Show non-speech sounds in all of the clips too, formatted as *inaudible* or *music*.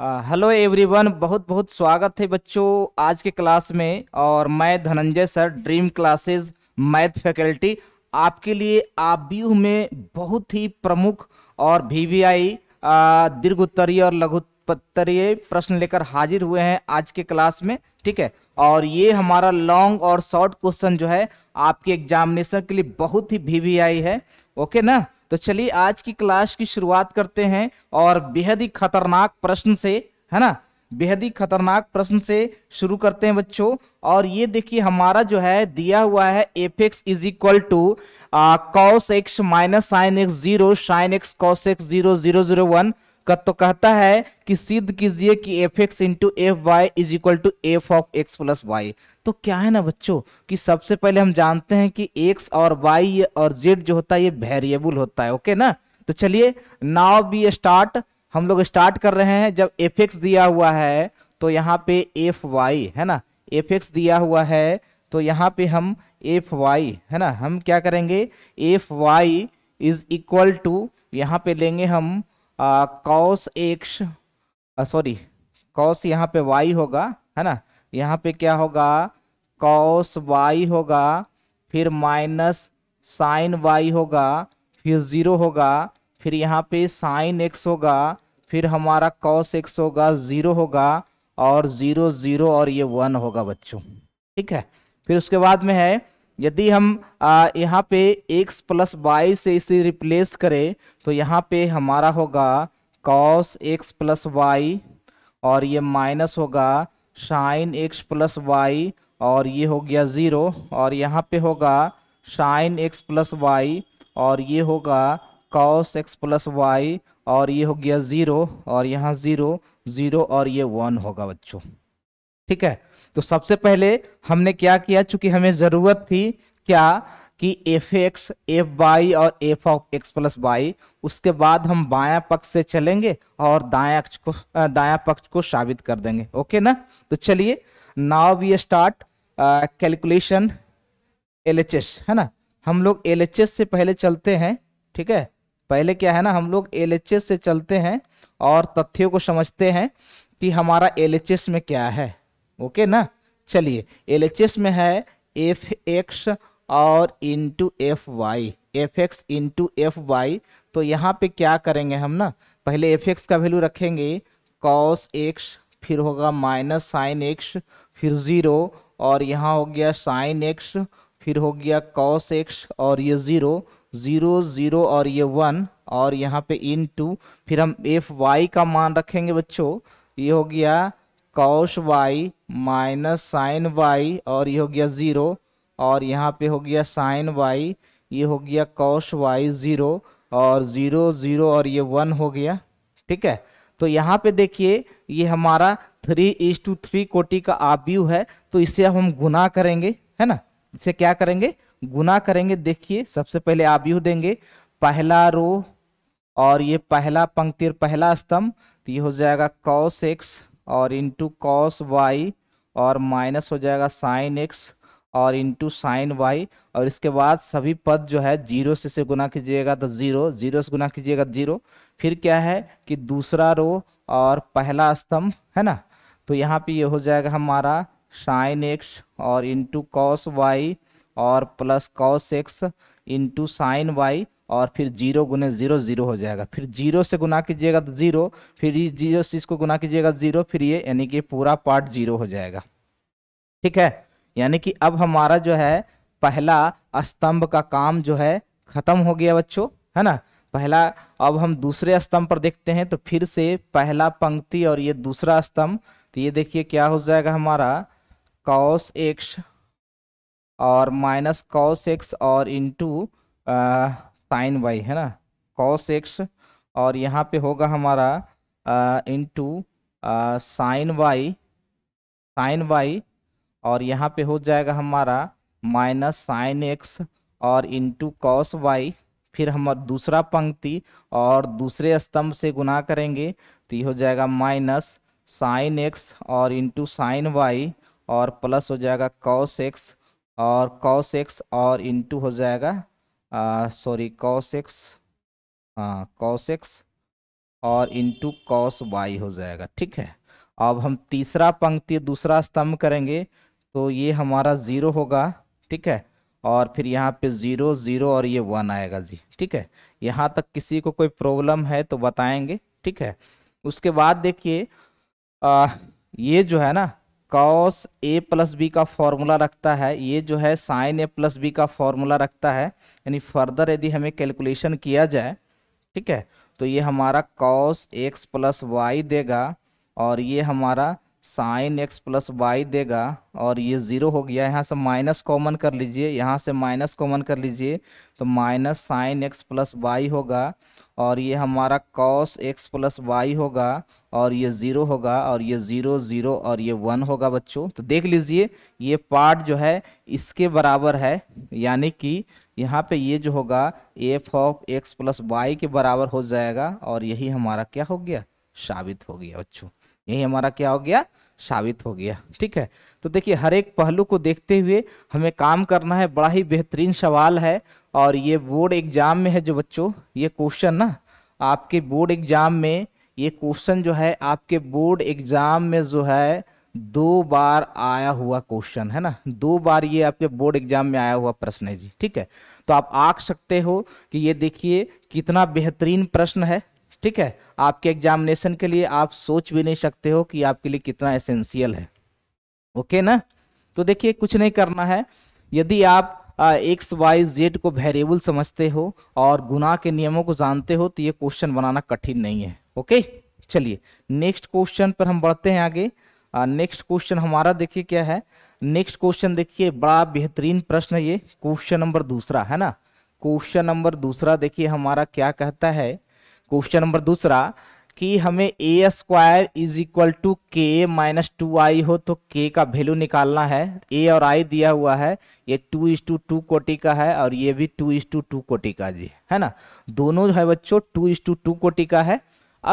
hello everyone बहुत बहुत स्वागत है बच्चों आज के क्लास में और मैं Dhananjay sir dream classes math faculty आपके लिए आप में बहुत ही प्रमुख और आई दीर्घ उत्तरीय और उत्तरीय प्रश्न लेकर हाजिर हुए हैं आज के क्लास में ठीक है और ये हमारा लॉन्ग और शॉर्ट क्वेश्चन जो है आपके एग्जामिनेशन के लिए बहुत ही आई है ओके ना तो चलिए आज की क्लास की शुरुआत करते हैं और बेहद ही खतरनाक प्रश्न से है ना बेहद ही खतरनाक प्रश्न से शुरू करते हैं बच्चों और ये देखिए हमारा जो है दिया हुआ है F X is equal to cos X minus sine X zero sine X cos X zero zero zero one तो कहता है कि सिद्ध कीजिए कि F X into F Y is equal to F of x plus Y तो क्या है ना बच्चों कि सबसे पहले हम जानते हैं कि एक्स और वाई और जेड जो होता है ये वेरिएबल होता है ओके ना तो चलिए नाव बी स्टार्ट हम लोग स्टार्ट कर रहे हैं जब एफ एक्स दिया हुआ है तो यहाँ पे एफ वाई है ना एफ एक्स दिया हुआ है तो यहाँ पे हम एफ वाई है ना हम क्या करेंगे F Y is equal to यहाँ पे लेंगे हम कौस एक्स सॉरी कौस यहाँ पे वाई होगा है ना यहाँ पे क्या होगा कौस वाई होगा फिर माइनस साइन वाई होगा फिर ज़ीरो होगा फिर यहाँ पे साइन एक्स होगा फिर हमारा कॉस एक्स होगा ज़ीरो होगा और ज़ीरो ज़ीरो और ये वन होगा बच्चों ठीक है फिर उसके बाद में है यदि हम आ, यहाँ पे x प्लस वाई से इसे रिप्लेस करें तो यहाँ पे हमारा होगा कॉस एक्स प्लस वाई और ये माइनस होगा साइन एक्स प्लस वाई और ये हो गया ज़ीरो और यहाँ पे होगा साइन एक्स प्लस वाई और ये होगा कॉस एक्स प्लस वाई और ये हो गया ज़ीरो और यहाँ ज़ीरो ज़ीरो और ये वन होगा बच्चों ठीक है तो सबसे पहले हमने क्या किया चूंकि हमें जरूरत थी क्या कि एफ एक्स एफ बाई और F of x plus Y उसके बाद हम बाया पक्ष से चलेंगे और दाया अक्ष को दाया पक्ष को साबित कर देंगे ओके ना तो चलिए now we start calculation L H S है ना हम लोग एल एच एस से पहले चलते हैं ठीक है पहले क्या है ना हम लोग एल एच एस से चलते हैं और तथ्यों को समझते हैं कि हमारा एल एच एस में क्या है ओके ना चलिए एल में है एफ एक्स और into F Y F X into F Y तो यहाँ पे क्या करेंगे हम ना पहले एफ एक्स का वैल्यू रखेंगे कॉस एक्स फिर होगा माइनस साइन एक्स फिर ज़ीरो और यहाँ हो गया साइन एक्स फिर हो गया कॉस एक्स और ये ज़ीरो ज़ीरो ज़ीरो और ये वन और यहाँ पे इन टू फिर हम एफ वाई का मान रखेंगे बच्चों ये हो गया cos Y minus sine Y और ये हो गया ज़ीरो और यहाँ पे हो गया साइन वाई ये हो गया कौश वाई ज़ीरो और ज़ीरो ज़ीरो और ये वन हो गया ठीक है तो यहाँ पे देखिए ये हमारा थ्री इज टू थ्री कोटी का आव्यू है तो इसे अब हम गुना करेंगे है ना इसे क्या करेंगे गुना करेंगे देखिए सबसे पहले आव्यू देंगे पहला रो और ये पहला पंक्ति और पहला स्तंभ तो ये हो जाएगा कौश एक्स और इंटू कॉस वाई और माइनस हो जाएगा साइन एक्स और इंटू साइन वाई और इसके बाद सभी पद जो है जीरो से से गुना कीजिएगा तो जीरो जीरो से गुना कीजिएगा तो जीरो फिर क्या है कि दूसरा रो और पहला स्तंभ है ना तो यहाँ पे ये हो जाएगा हमारा साइन एक्स और इंटू कॉस वाई और plus cos x into sine Y और फिर जीरो गुने जीरो जीरो हो जाएगा फिर जीरो से गुना कीजिएगा तो जीरो फिर इस जीरो से इसको गुना कीजिएगा जीरो फिर ये यानी कि पूरा पार्ट जीरो हो जाएगा ठीक है यानी कि अब हमारा जो है पहला स्तंभ का काम जो है खत्म हो गया बच्चों है ना पहला अब हम दूसरे स्तंभ पर देखते हैं तो फिर से पहला पंक्ति और ये दूसरा स्तंभ तो ये देखिए क्या हो जाएगा हमारा कॉस एक्स और माइनस कॉस एक्स और इंटू साइन वाई है ना कॉस एक्स और यहाँ पे होगा हमारा into sine y sine Y और यहाँ पे हो जाएगा हमारा माइनस साइन एक्स और इंटू कॉस वाई फिर हम दूसरा पंक्ति और दूसरे स्तंभ से गुना करेंगे तो ये हो जाएगा माइनस साइन एक्स और इंटू साइन वाई और प्लस हो जाएगा कॉस एक्स और कॉस एक्स और इंटू हो जाएगा सॉरी कॉस एक्स हाँ कॉस एक्स और इंटू कॉस वाई हो जाएगा ठीक है अब हम तीसरा पंक्ति दूसरा स्तंभ करेंगे तो ये हमारा ज़ीरो होगा ठीक है और फिर यहाँ पे ज़ीरो ज़ीरो और ये वन आएगा जी ठीक है यहाँ तक किसी को कोई प्रॉब्लम है तो बताएंगे ठीक है उसके बाद देखिए uh, ये जो है ना कॉस ए प्लस बी का फॉर्मूला रखता है ये जो है साइन ए प्लस बी का फॉर्मूला रखता है यानी फर्दर यदि हमें कैलकुलेशन किया जाए ठीक है तो ये हमारा कॉस एक्स प्लस वाई देगा और ये हमारा साइन एक्स प्लस वाई देगा और ये ज़ीरो हो गया यहाँ से माइनस कॉमन कर लीजिए यहाँ से माइनस कॉमन कर लीजिए तो minus sine x plus y होगा और ये हमारा कॉस एक्स प्लस वाई होगा और ये ज़ीरो होगा और ये ज़ीरो ज़ीरो और ये वन होगा बच्चों तो देख लीजिए ये पार्ट जो है इसके बराबर है यानी कि यहाँ पे ये जो होगा f of x plus y के बराबर हो जाएगा और यही हमारा क्या हो गया साबित हो गया बच्चों यही हमारा क्या हो गया साबित हो गया ठीक है तो देखिए हर एक पहलू को देखते हुए हमें काम करना है बड़ा ही बेहतरीन सवाल है और ये बोर्ड एग्जाम में है जो बच्चों ये क्वेश्चन ना आपके बोर्ड एग्जाम में ये क्वेश्चन जो है आपके बोर्ड एग्जाम में जो है दो बार आया हुआ क्वेश्चन है ना दो बार ये आपके बोर्ड एग्जाम में आया हुआ प्रश्न है जी ठीक है तो आप आख सकते हो कि ये देखिए कितना बेहतरीन प्रश्न है ठीक है आपके एग्जामिनेशन के लिए आप सोच भी नहीं सकते हो कि आपके लिए कितना एसेंशियल है ओके ना तो देखिए कुछ नहीं करना है यदि आप एक्स वाई जेड को वेरिएबल समझते हो और गुना के नियमों को जानते हो तो ये क्वेश्चन बनाना कठिन नहीं है ओके चलिए नेक्स्ट क्वेश्चन पर हम बढ़ते हैं आगे नेक्स्ट क्वेश्चन हमारा देखिए क्या है नेक्स्ट क्वेश्चन देखिए बड़ा बेहतरीन प्रश्न ये क्वेश्चन नंबर दूसरा है ना क्वेश्चन नंबर दूसरा देखिए हमारा क्या कहता है क्वेश्चन नंबर दूसरा कि हमें A square is equal to k minus two I हो तो के का वैल्यू निकालना है ए और आई दिया हुआ है ये टू इज टू टू कोटि का है और ये भी टू इज टू टू कोटि का जी है ना दोनों है बच्चों टू इज टू टू कोटि का है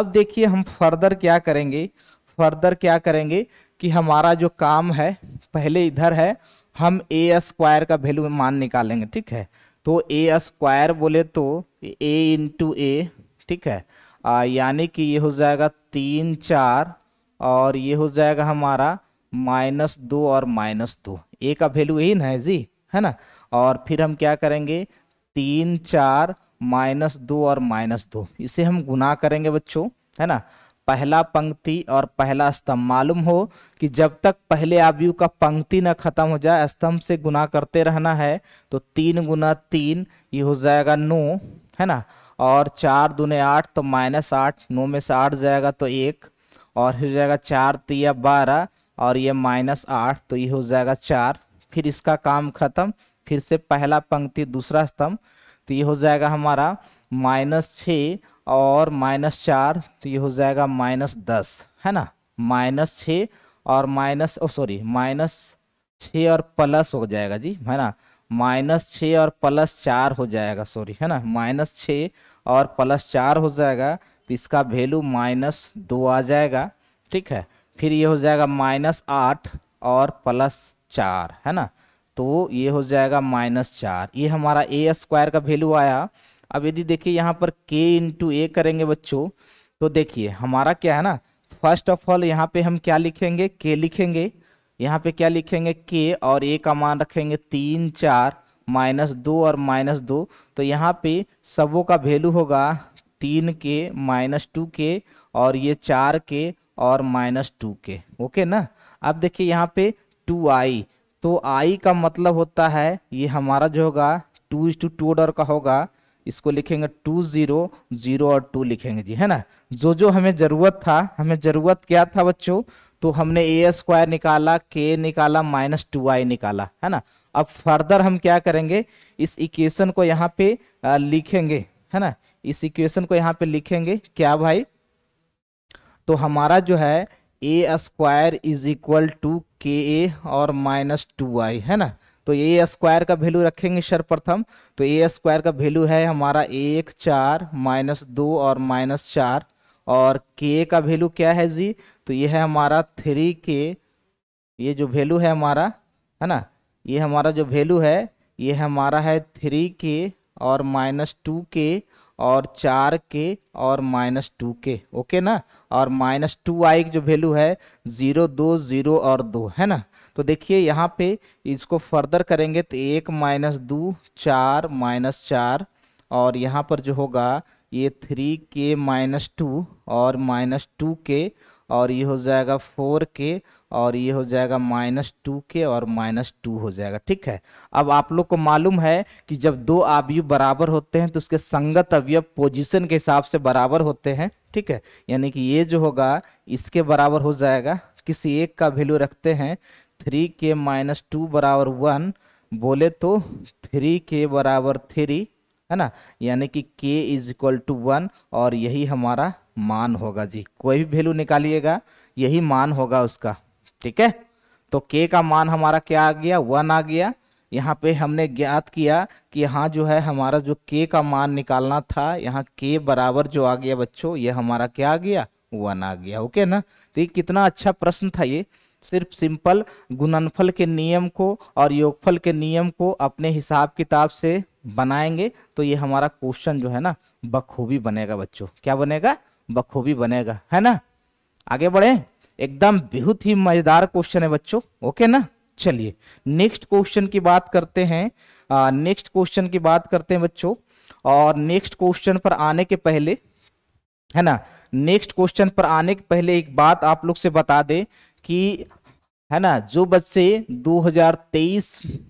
अब देखिए हम फर्दर क्या करेंगे फर्दर क्या करेंगे कि हमारा जो काम है पहले इधर है हम ए स्क्वायर का वैल्यू मान निकालेंगे ठीक है तो ए स्क्वायर बोले तो ए इंटू ए ठीक है यानी कि ये हो जाएगा तीन चार और ये हो जाएगा हमारा माइनस दो और माइनस दो ए का वैल्यू ना है जी है ना और फिर हम क्या करेंगे तीन चार माइनस दो और माइनस दो इसे हम गुना करेंगे बच्चों है ना पहला पंक्ति और पहला स्तंभ मालूम हो कि जब तक पहले आयु का पंक्ति ना खत्म हो जाए स्तंभ से गुना करते रहना है तो तीन गुना तीन ये हो जाएगा नौ है ना और चार दूने आठ तो माइनस आठ नौ में से आठ जाएगा तो एक और फिर जाएगा चार तिया तो बारह और ये माइनस आठ तो ये हो जाएगा चार फिर इसका काम खत्म फिर से पहला पंक्ति दूसरा स्तंभ तो ये हो जाएगा हमारा माइनस छ और माइनस चार तो ये हो जाएगा माइनस दस है ना माइनस छ और माइनस ओ सॉरी माइनस छ और प्लस हो जाएगा जी है ना माइनस छः और प्लस चार हो जाएगा सॉरी है ना माइनस छः और प्लस चार हो जाएगा तो इसका वैल्यू माइनस दो आ जाएगा ठीक है फिर ये हो जाएगा माइनस आठ और प्लस चार है ना तो ये हो जाएगा माइनस चार ये हमारा ए स्क्वायर का वैल्यू आया अब यदि देखिए यहाँ पर के इंटू ए करेंगे बच्चों तो देखिए हमारा क्या है ना फर्स्ट ऑफ ऑल यहाँ पे हम क्या लिखेंगे के लिखेंगे यहाँ पे क्या लिखेंगे के और ए का मान रखेंगे तीन चार माइनस दो और माइनस दो तो यहाँ पे सबों का वैल्यू होगा तीन के माइनस टू के और ये चार के और माइनस टू के ओके ना अब देखिए यहाँ पे टू आई तो आई का मतलब होता है ये हमारा जो होगा two is two two order का होगा इसको लिखेंगे टू ज़ीरो ज़ीरो और टू लिखेंगे जी है ना जो जो हमें ज़रूरत था हमें ज़रूरत क्या था बच्चों तो हमने ए स्क्वायर निकाला के निकाला माइनस टू आई निकाला है ना अब फर्दर हम क्या करेंगे इस इक्वेशन को यहाँ पे लिखेंगे है ना इस इक्वेशन को यहाँ पे लिखेंगे क्या भाई तो हमारा जो है A square is equal to k A और माइनस टू आई है ना तो ए स्क्वायर का वैल्यू रखेंगे सर्वप्रथम तो ए स्क्वायर का वैल्यू है हमारा एक चार माइनस दो और माइनस चार और के का वैल्यू क्या है जी तो ये है हमारा थ्री के ये जो वैल्यू है हमारा है ना ये हमारा जो वैल्यू है ये हमारा है थ्री के और माइनस टू के और चार के और माइनस टू के ओके ना और माइनस टू आई की जो वैल्यू है ज़ीरो दो ज़ीरो और दो है ना तो देखिए यहाँ पे इसको फर्दर करेंगे तो एक माइनस दो चार माइनस चार और यहाँ पर जो होगा ये थ्री के माइनस टू और माइनस टू के और ये हो जाएगा फोर के और ये हो जाएगा माइनस टू के और माइनस टू हो जाएगा ठीक है अब आप लोग को मालूम है कि जब दो अवयव बराबर होते हैं तो उसके संगत अवयव पोजीशन के हिसाब से बराबर होते हैं ठीक है यानी कि ये जो होगा इसके बराबर हो जाएगा किसी एक का वैल्यू रखते हैं थ्री के माइनस टू बराबर वन बोले तो थ्री के बराबर थ्री है ना यानी कि के इज इक्वल टू वन और यही हमारा मान होगा जी कोई भी वैल्यू निकालिएगा यही मान होगा उसका ठीक है तो के का मान हमारा क्या आ गया वन आ गया यहाँ पे हमने ज्ञात किया कि यहाँ जो है हमारा जो के का मान निकालना था यहाँ के बराबर जो आ गया बच्चों ये हमारा क्या आ गया वन आ गया ओके ना तो ये कितना अच्छा प्रश्न था ये सिर्फ सिंपल गुणनफल के नियम को और योगफल के नियम को अपने हिसाब किताब से बनाएंगे तो ये हमारा क्वेश्चन जो है ना बखूबी बनेगा बच्चों क्या बनेगा बखूबी बनेगा है ना आगे बढ़े एकदम बेहद ही मजेदार क्वेश्चन है बच्चों ओके ना चलिए नेक्स्ट क्वेश्चन की बात करते हैं नेक्स्ट क्वेश्चन की बात करते हैं बच्चों और नेक्स्ट क्वेश्चन पर आने के पहले है ना नेक्स्ट क्वेश्चन पर आने के पहले एक बात आप लोग से बता दे कि है ना जो बच्चे 2023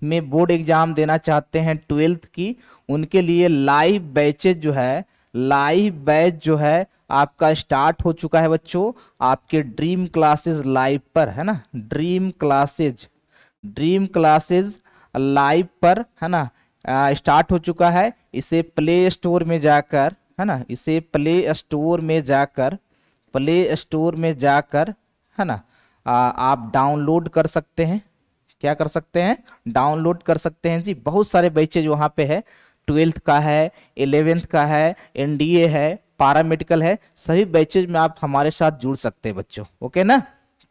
में बोर्ड एग्जाम देना चाहते हैं ट्वेल्थ की उनके लिए लाइव बैचेज जो है लाइव बैच जो है आपका स्टार्ट हो चुका है बच्चों आपके ड्रीम क्लासेज लाइव पर है ना Dream Classes Dream Classes live पर है ना स्टार्ट हो चुका है इसे प्ले स्टोर में जाकर है ना इसे प्ले स्टोर में जाकर प्ले स्टोर में जाकर है ना आ, आप डाउनलोड कर सकते हैं क्या कर सकते हैं डाउनलोड कर सकते हैं जी बहुत सारे बैचेज वहाँ पे है ट्वेल्थ का है एलेवेंथ का है एनडीए है पारा मेडिकल है सभी बैचेज में आप हमारे साथ जुड़ सकते हैं बच्चों ओके ना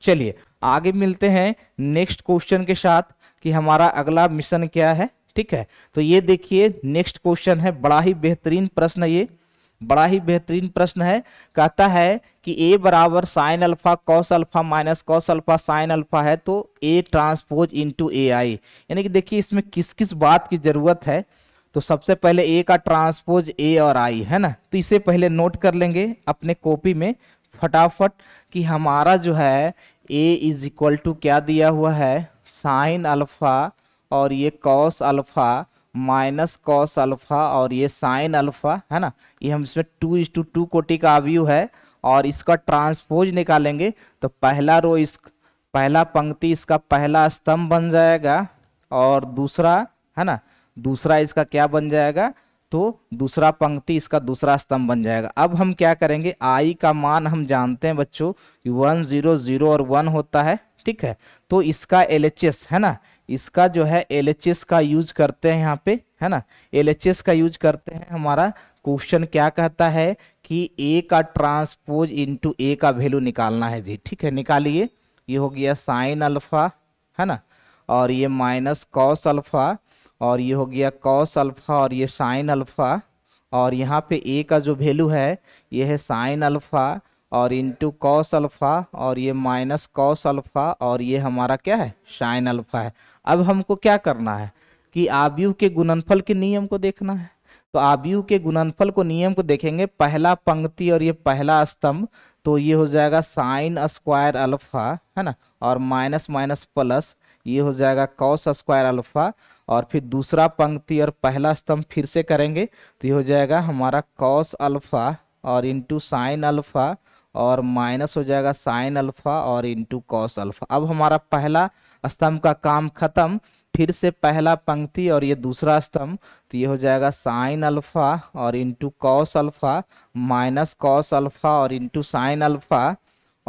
चलिए आगे मिलते हैं नेक्स्ट क्वेश्चन के साथ कि हमारा अगला मिशन क्या है ठीक है तो ये देखिए नेक्स्ट क्वेश्चन है बड़ा ही बेहतरीन प्रश्न ये बड़ा ही बेहतरीन प्रश्न है कहता है कि ए बराबर sine alpha cos alpha minus cos alpha sine alpha है तो ए ट्रांसपोज इनटू ए आई यानी कि देखिए इसमें किस किस बात की जरूरत है तो सबसे पहले ए का ट्रांसपोज ए और आई है ना तो इसे पहले नोट कर लेंगे अपने कॉपी में फटाफट कि हमारा जो है ए इज इक्वल टू क्या दिया हुआ है साइन अल्फा और ये cos alpha minus cos alpha और ये साइन अल्फा है ना ये हम इसमें टू इज टू टू कोटी का व्यू है और इसका ट्रांसपोज निकालेंगे तो पहला रो इस पहला पंक्ति इसका पहला स्तंभ बन जाएगा और दूसरा है ना दूसरा इसका क्या बन जाएगा तो दूसरा पंक्ति इसका दूसरा स्तंभ बन जाएगा अब हम क्या करेंगे आई का मान हम जानते हैं बच्चों कि वन जीरो जीरो और वन होता है ठीक है तो इसका एल है ना इसका जो है एल का यूज करते हैं यहाँ पे है ना एल का यूज करते हैं हमारा क्वेश्चन क्या कहता है कि ए का ट्रांसपोज इंटू ए का वैल्यू निकालना है जी ठीक है निकालिए ये हो गया साइन अल्फा है ना और ये माइनस कॉस अल्फा और ये हो गया कॉस अल्फ़ा और ये साइन अल्फ़ा और यहाँ पे ए का जो वैल्यू है ये है साइन अल्फ़ा और इंटू कॉस अल्फ़ा और ये माइनस कॉस अल्फ़ा और ये हमारा क्या है साइन अल्फ़ा है अब हमको क्या करना है कि आबयू के गुणनफल के नियम को देखना है तो आबयू के गुणनफल को नियम को देखेंगे पहला पंक्ति और ये पहला स्तंभ तो ये हो जाएगा साइन स्क्वायर अल्फ़ा है ना और माइनस माइनस प्लस ये हो जाएगा कॉस स्क्वायर अल्फ़ा और फिर दूसरा पंक्ति और पहला स्तंभ फिर से करेंगे तो ये हो जाएगा हमारा कॉस अल्फ़ा और इंटू साइन अल्फ़ा और माइनस हो जाएगा साइन अल्फ़ा और इंटू कॉस अल्फ़ा अब हमारा पहला स्तंभ का काम खत्म फिर से पहला पंक्ति और ये दूसरा स्तंभ तो ये हो जाएगा साइन अल्फ़ा और into cos alpha minus cos alpha और इंटू साइन अल्फ़ा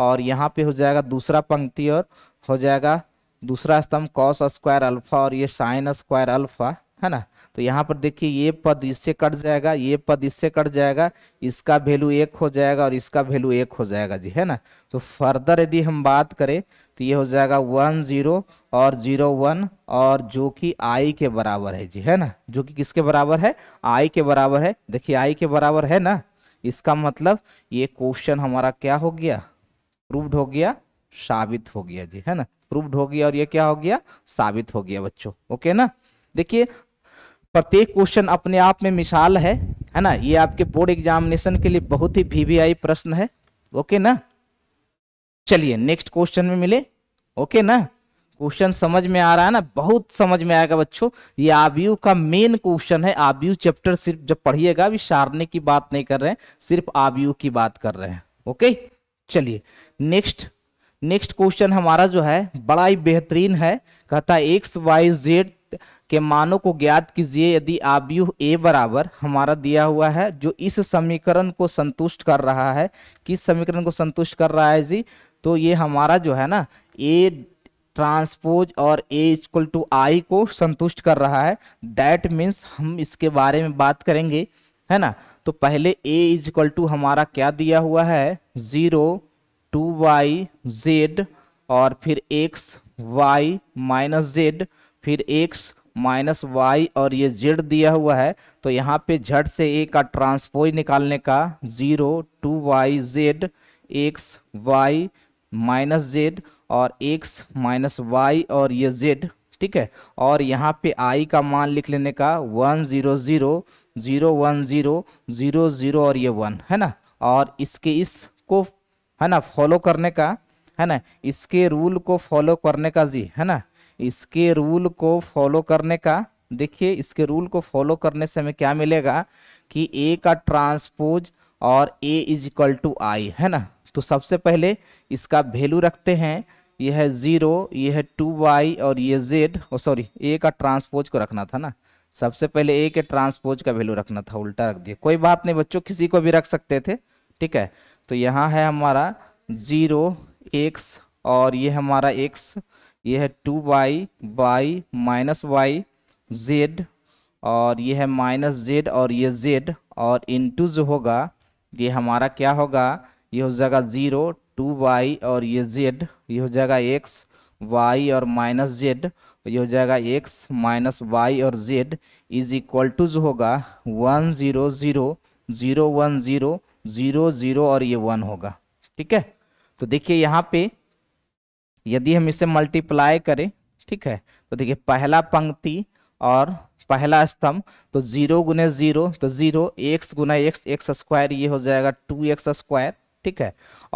और यहाँ पे हो जाएगा दूसरा पंक्ति और हो जाएगा दूसरा स्तंभ कॉस स्क्वायर अल्फा और ये साइन स्क्वायर अल्फा है ना तो यहाँ पर देखिए ये पद इससे कट जाएगा ये पद इससे कट जाएगा इसका वैल्यू एक हो जाएगा और इसका वैल्यू एक हो जाएगा जी है ना तो फर्दर यदि हम बात करें तो ये हो जाएगा वन जीरो और जीरो वन और जो कि आई के बराबर है जी है ना जो कि किसके बराबर है आई के बराबर है देखिए आई के बराबर है ना इसका मतलब ये क्वेश्चन हमारा क्या हो गया प्रूव्ड हो गया साबित हो गया जी है ना प्रूव्ड हो गया और ये क्या हो गया साबित हो गया बच्चों ओके ना देखिए प्रत्येक क्वेश्चन अपने आप में मिसाल है है ना ये आपके बोर्ड एग्जामिनेशन के लिए बहुत ही वीवीआई प्रश्न है ओके ना चलिए नेक्स्ट क्वेश्चन में मिले ओके ना क्वेश्चन समझ में आ रहा है ना बहुत समझ में आएगा बच्चों ये आबयू का मेन क्वेश्चन है आबयू चैप्टर सिर्फ जब पढ़िएगा अभी सारने की बात नहीं कर रहे हैं सिर्फ आबयू की बात कर रहे हैं ओके चलिए नेक्स्ट नेक्स्ट क्वेश्चन हमारा जो है बड़ा ही बेहतरीन है कहता है एक्स वाई जेड के मानों को ज्ञात कीजिए यदि आव्यूह ए बराबर हमारा दिया हुआ है जो इस समीकरण को संतुष्ट कर रहा है किस समीकरण को संतुष्ट कर रहा है जी तो ये हमारा जो है ना ए ट्रांसपोज और ए इक्वल टू आई को संतुष्ट कर रहा है दैट मीन्स हम इसके बारे में बात करेंगे है ना तो पहले ए इज इक्वल टू हमारा क्या दिया हुआ है ज़ीरो टू वाई जेड और फिर एक्स वाई माइनस जेड फिर एक्स माइनस वाई और ये जेड दिया हुआ है तो यहाँ पे झट से ए का ट्रांसपोज निकालने का zero two y z x y minus z और एक्स माइनस वाई और ये जेड ठीक है और यहाँ पे आई का मान लिख लेने का one zero zero zero one zero zero zero और ये वन है ना और इसके इसको है ना फॉलो करने का है ना इसके रूल को फॉलो करने का जी है ना इसके रूल को फॉलो करने का देखिए इसके रूल को फॉलो करने से हमें क्या मिलेगा कि ए का ट्रांसपोज और A is equal to I है ना तो सबसे पहले इसका वैल्यू रखते हैं यह है ज़ीरो यह है टू वाई और ये जेड ओ सॉरी ए का ट्रांसपोज को रखना था ना सबसे पहले ए के ट्रांसपोज का वैल्यू रखना था उल्टा रख दिया कोई बात नहीं बच्चों किसी को भी रख सकते थे ठीक है तो यहाँ है हमारा जीरो एक्स और ये हमारा एक्स ये है two y y minus y z और ये है माइनस जेड और ये जेड और इनटू जो होगा ये हमारा क्या होगा ये हो जाएगा ज़ीरो टू वाई और ये जेड ये हो जाएगा एक्स वाई और माइनस जेड ये हो जाएगा एक्स माइनस वाई और जेड इज इक्वल टू जो होगा one zero zero zero one zero zero zero और ये वन होगा ठीक है तो देखिए यहाँ पे यदि हम इसे मल्टीप्लाई करें ठीक है तो देखिए पहला पंक्ति और पहला स्तंभ तो जीरो गुने जीरो तो जीरो एक्स गुना एक्स एक्स स्क्वायर ये हो जाएगा टू एक्स स्क्वायर ठीक है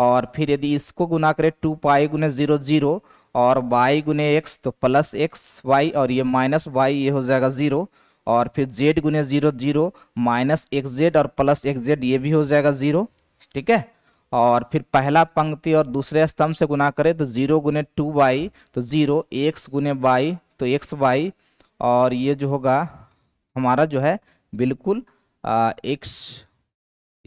और फिर यदि इसको गुना करें टू पाई गुने जीरो जीरो और वाई गुने एक्स तो प्लस एक्स वाई और ये माइनस वाई ये हो जाएगा जीरो और फिर जेड गुने zero zero minus x z और प्लस एक्स जेड ये भी हो जाएगा जीरो ठीक है और फिर पहला पंक्ति और दूसरे स्तंभ से गुना करें तो जीरो गुने टू बाई तो जीरो एक्स गुने बाई तो एक्स वाई और ये जो होगा हमारा जो है बिल्कुल एक्स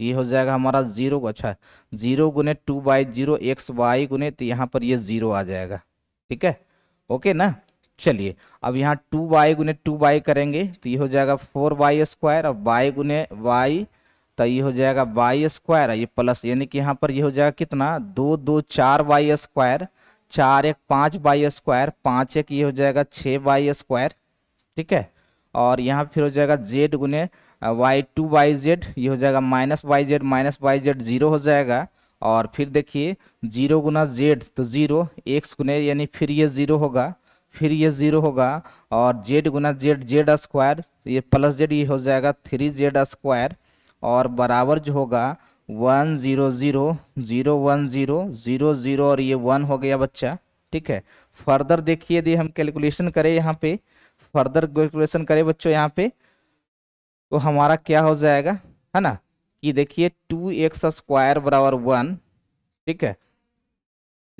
ये हो जाएगा हमारा जीरो अच्छा जीरो गुने two by zero x y गुने तो यहाँ पर ये जीरो आ जाएगा ठीक है ओके ना चलिए अब यहाँ टू वाई गुने टू वाई करेंगे तो ये हो जाएगा फोर वाई स्क्वायर और वाई गुने वाई तो ये हो जाएगा वाई स्क्वायर ये प्लस यानी कि यहाँ पर ये हो जाएगा कितना दो दो चार वाई स्क्वायर चार एक पाँच वाई स्क्वायर पाँच एक ये हो जाएगा छः वाई स्क्वायर ठीक है और यहाँ फिर हो जाएगा जेड गुने वाई टू वाई जेड ये हो जाएगा minus y z minus y z zero हो जाएगा और फिर देखिए जीरो गुना जेड तो जीरो एक्स गुने यानी फिर ये जीरो होगा फिर ये ज़ीरो होगा और जेड गुना जेड जेड स्क्वायर ये प्लस जेड ये हो जाएगा थ्री जेड स्क्वायर और बराबर जो होगा one zero zero zero one zero zero zero और ये वन हो गया बच्चा ठीक है फर्दर देखिए यदि हम कैलकुलेशन करें यहाँ पे फर्दर कैलकुलेशन करें बच्चों यहाँ पे तो हमारा क्या हो जाएगा है ना ये देखिए टू एक्स स्क्वायर बराबर वन ठीक है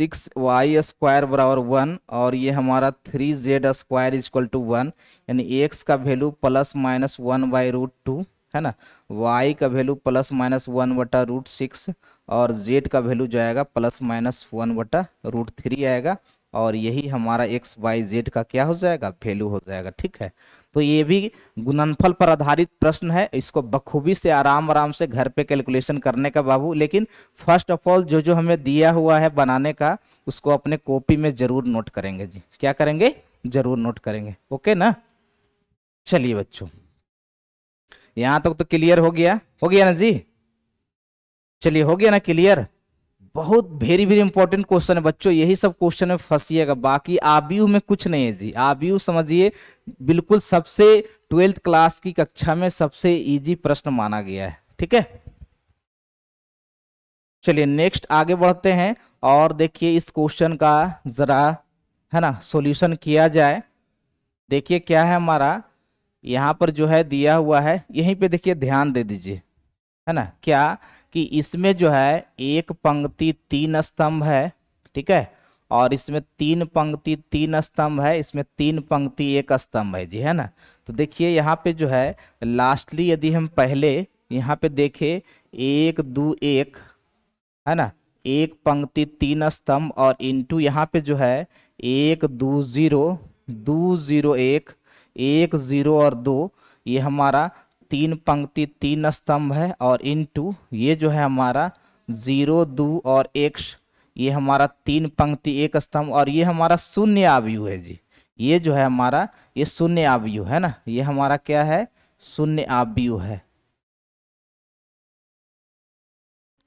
सिक्स वाई स्क्वायर बराबर वन और ये हमारा three z square is equal to one यानी एक्स का value plus minus one by root two है ना वाई का वैल्यू प्लस माइनस वन बटा रूट सिक्स और जेड का वैल्यू जो आएगा प्लस माइनस वन बटा रूट थ्री आएगा और यही हमारा एक्स वाई जेड का क्या हो जाएगा वैल्यू हो जाएगा ठीक है तो ये भी गुणनफल पर आधारित प्रश्न है इसको बखूबी से आराम आराम से घर पे कैलकुलेशन करने का बाबू लेकिन फर्स्ट ऑफ ऑल जो जो हमें दिया हुआ है बनाने का उसको अपने कॉपी में जरूर नोट करेंगे जी क्या करेंगे जरूर नोट करेंगे ओके ना चलिए बच्चों यहाँ तक तो, तो क्लियर हो गया हो गया ना जी चलिए हो गया ना क्लियर बहुत वेरी वेरी इंपॉर्टेंट क्वेश्चन है बच्चों यही सब क्वेश्चन में फंसिएगा बाकी आबीयू में कुछ नहीं है जी आबीयू समझिए बिल्कुल सबसे ट्वेल्थ क्लास की कक्षा में सबसे इजी प्रश्न माना गया है ठीक है चलिए नेक्स्ट आगे बढ़ते हैं और देखिए इस क्वेश्चन का जरा है ना सॉल्यूशन किया जाए देखिए क्या है हमारा यहाँ पर जो है दिया हुआ है यहीं पे देखिए ध्यान दे दीजिए है ना क्या कि इसमें जो है एक पंक्ति तीन स्तंभ है ठीक है और इसमें तीन पंक्ति तीन स्तंभ है इसमें तीन पंक्ति एक स्तंभ है जी है ना तो देखिए यहाँ पे जो है लास्टली यदि हम पहले यहाँ पे देखें एक दो एक है ना एक पंक्ति तीन स्तंभ और इंटू यहाँ पे जो है एक दो जीरो दो जीरो एक एक जीरो और दो ये हमारा तीन पंक्ति तीन स्तंभ है और इन टू ये जो है हमारा जीरो दो और एक ये हमारा तीन पंक्ति एक स्तंभ और ये हमारा शून्य आवयु है जी ये जो है हमारा ये शून्य आवयु है ना ये हमारा क्या है शून्य आवयु है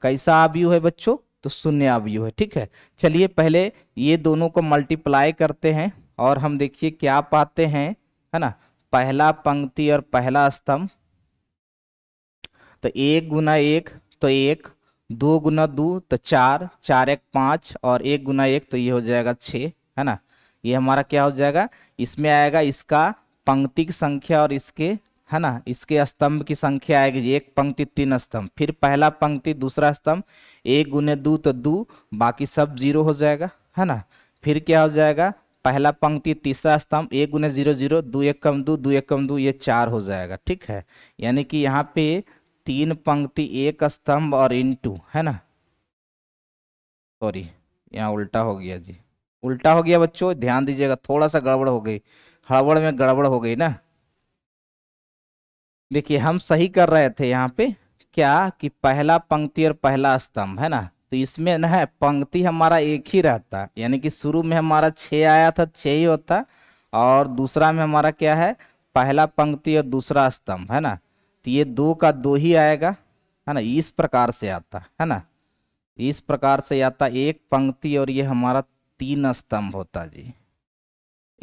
कैसा आवयु है बच्चों तो शून्य आवयु है ठीक है चलिए पहले ये दोनों को मल्टीप्लाई करते हैं और हम देखिए क्या पाते हैं है ना पहला पंक्ति और पहला स्तंभ तो एक गुना एक तो एक दो गुना दो तो चार चार एक पाँच और एक गुना एक तो ये हो जाएगा छः है ना ये हमारा क्या हो जाएगा इसमें आएगा इसका पंक्ति की संख्या और इसके है ना इसके स्तंभ की संख्या आएगी एक पंक्ति तीन स्तंभ फिर पहला पंक्ति दूसरा स्तंभ एक गुने दो तो दो बाकी सब जीरो हो जाएगा है ना फिर क्या हो जाएगा पहला पंक्ति तीसरा स्तंभ एक गुने जीरो जीरो दो एक कम दो दो एक कम दो ये चार हो जाएगा ठीक है यानी कि यहाँ पे तीन पंक्ति एक स्तंभ और इनटू है ना सॉरी यहाँ उल्टा हो गया जी उल्टा हो गया बच्चों ध्यान दीजिएगा थोड़ा सा गड़बड़ हो गई हड़बड़ में गड़बड़ हो गई ना देखिए हम सही कर रहे थे यहाँ पे क्या कि पहला पंक्ति और पहला स्तंभ है ना तो इसमें ना है पंक्ति हमारा एक ही रहता यानी कि शुरू में हमारा छ आया था छ ही होता और दूसरा में हमारा क्या है पहला पंक्ति और दूसरा स्तंभ है ना तो ये दो का दो ही आएगा है ना इस प्रकार से आता है ना इस प्रकार से आता एक पंक्ति और ये हमारा तीन स्तंभ होता जी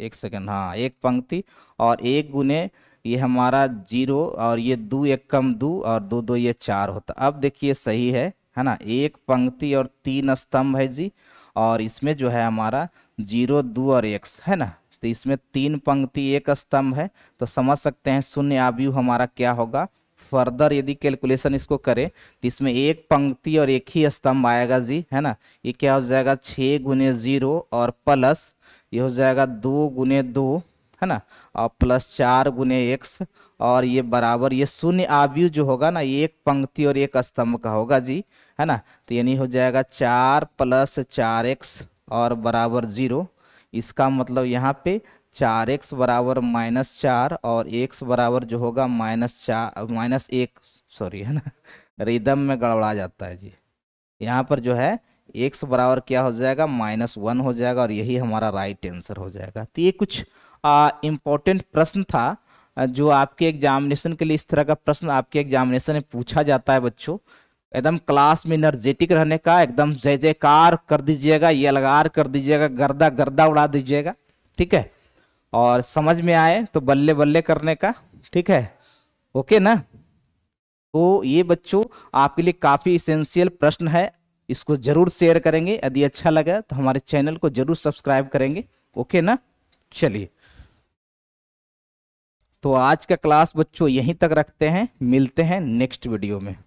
एक सेकेंड हाँ एक पंक्ति और एक गुने ये हमारा जीरो और ये दो एक कम दो और दो दो ये चार होता अब देखिए सही है है ना एक पंक्ति और तीन स्तंभ है जी और इसमें जो है हमारा जीरो दो और एक है ना तो इसमें तीन पंक्ति एक स्तंभ है तो समझ सकते हैं शून्य आव्यू हमारा क्या होगा फर्दर यदि कैलकुलेशन इसको करें तो इसमें एक पंक्ति और एक ही स्तंभ आएगा जी है ना ये क्या हो जाएगा छः गुने जीरो और प्लस ये हो जाएगा दो गुने दो है ना और प्लस चार गुने एक्स और ये बराबर ये शून्य आव्यू जो होगा ना ये एक पंक्ति और एक स्तंभ का होगा जी है ना तो यानी हो जाएगा चार प्लस चार एक्स और बराबर जीरो इसका मतलब यहाँ पे चार एक्स बराबर माइनस चार और एक्स बराबर जो होगा माइनस चार माइनस एक सॉरी है ना *laughs* रिदम में गड़बड़ा जाता है जी यहाँ पर जो है एक्स बराबर क्या हो जाएगा माइनस वन हो जाएगा और यही हमारा राइट आंसर हो जाएगा तो ये कुछ इम्पोर्टेंट प्रश्न था जो आपके एग्जामिनेशन के लिए इस तरह का प्रश्न आपके एग्जामिनेशन में पूछा जाता है बच्चों एकदम क्लास में एनर्जेटिक रहने का एकदम जय जयकार कर दीजिएगा ये अलगार कर दीजिएगा गर्दा गर्दा उड़ा दीजिएगा ठीक है और समझ में आए तो बल्ले बल्ले करने का ठीक है ओके ना तो ये बच्चों आपके लिए काफ़ी इसेंशियल प्रश्न है इसको जरूर शेयर करेंगे यदि अच्छा लगा तो हमारे चैनल को जरूर सब्सक्राइब करेंगे ओके ना चलिए तो आज का क्लास बच्चों यहीं तक रखते हैं मिलते हैं नेक्स्ट वीडियो में